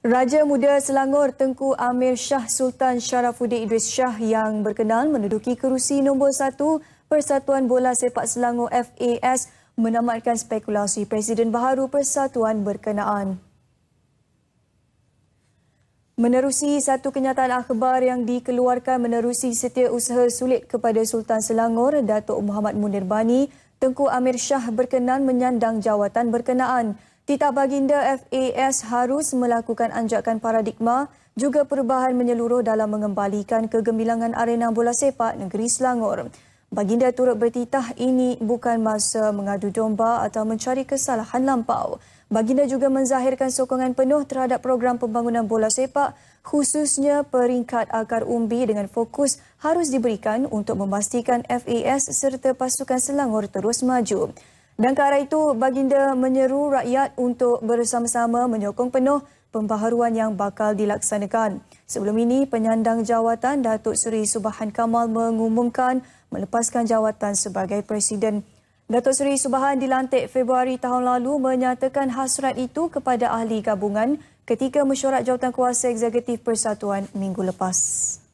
Raja Muda Selangor Tengku Amir Shah Sultan Sharafuddin Idris Shah yang berkenan menduduki kerusi nombor satu Persatuan Bola Sepak Selangor FAS menamatkan spekulasi Presiden Baharu Persatuan berkenaan. Menerusi satu kenyataan akhbar yang dikeluarkan menerusi usaha sulit kepada Sultan Selangor, Datuk Muhammad Munir Bani, Tengku Amir Shah berkenan menyandang jawatan berkenaan. Titah Baginda FAS harus melakukan anjakan paradigma juga perubahan menyeluruh dalam mengembalikan kegemilangan arena bola sepak negeri Selangor. Baginda turut bertitah ini bukan masa mengadu domba atau mencari kesalahan lampau. Baginda juga menzahirkan sokongan penuh terhadap program pembangunan bola sepak khususnya peringkat akar umbi dengan fokus harus diberikan untuk memastikan FAS serta pasukan Selangor terus maju. Dan ke arah itu, Baginda menyeru rakyat untuk bersama-sama menyokong penuh pembaharuan yang bakal dilaksanakan. Sebelum ini, penyandang jawatan Datuk Seri Subhan Kamal mengumumkan melepaskan jawatan sebagai Presiden. Datuk Seri Subhan dilantik Februari tahun lalu menyatakan hasrat itu kepada ahli gabungan ketika mesyuarat jawatan kuasa eksekutif persatuan minggu lepas.